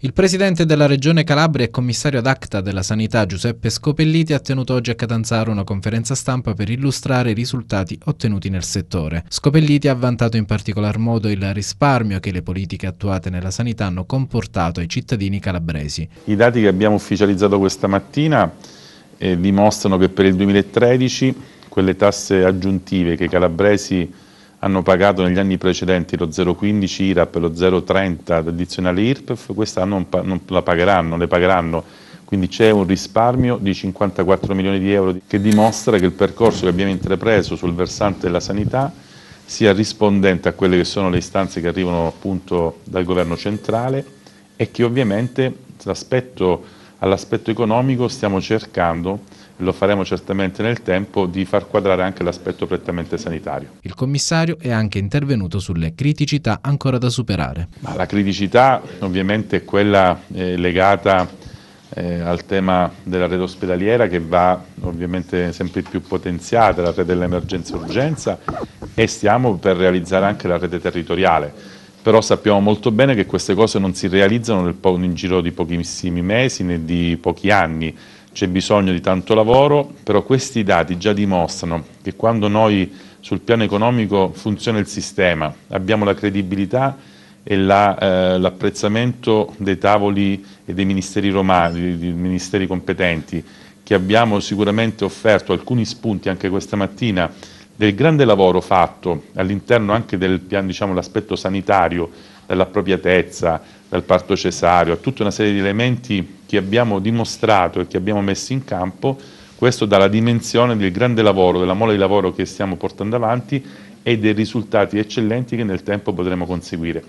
Il presidente della Regione Calabria e commissario ad acta della sanità Giuseppe Scopelliti ha tenuto oggi a Catanzaro una conferenza stampa per illustrare i risultati ottenuti nel settore. Scopelliti ha vantato in particolar modo il risparmio che le politiche attuate nella sanità hanno comportato ai cittadini calabresi. I dati che abbiamo ufficializzato questa mattina eh, dimostrano che per il 2013 quelle tasse aggiuntive che i calabresi hanno pagato negli anni precedenti lo 0,15 IRAP e lo 0,30 addizionale IRPEF, quest'anno non, la pagheranno, le pagheranno quindi c'è un risparmio di 54 milioni di euro che dimostra che il percorso che abbiamo intrapreso sul versante della sanità sia rispondente a quelle che sono le istanze che arrivano appunto dal governo centrale e che ovviamente all'aspetto economico stiamo cercando lo faremo certamente nel tempo, di far quadrare anche l'aspetto prettamente sanitario. Il commissario è anche intervenuto sulle criticità ancora da superare. Ma la criticità ovviamente è quella eh, legata eh, al tema della rete ospedaliera che va ovviamente sempre più potenziata, la rete dell'emergenza-urgenza e stiamo per realizzare anche la rete territoriale però sappiamo molto bene che queste cose non si realizzano nel, nel giro di pochissimi mesi né di pochi anni, c'è bisogno di tanto lavoro, però questi dati già dimostrano che quando noi sul piano economico funziona il sistema, abbiamo la credibilità e l'apprezzamento la, eh, dei tavoli e dei ministeri romani, dei ministeri competenti, che abbiamo sicuramente offerto alcuni spunti anche questa mattina del grande lavoro fatto all'interno anche dell'aspetto diciamo, sanitario, dell'appropriatezza, dal parto cesareo, a tutta una serie di elementi che abbiamo dimostrato e che abbiamo messo in campo, questo dà la dimensione del grande lavoro, della mole di lavoro che stiamo portando avanti e dei risultati eccellenti che nel tempo potremo conseguire.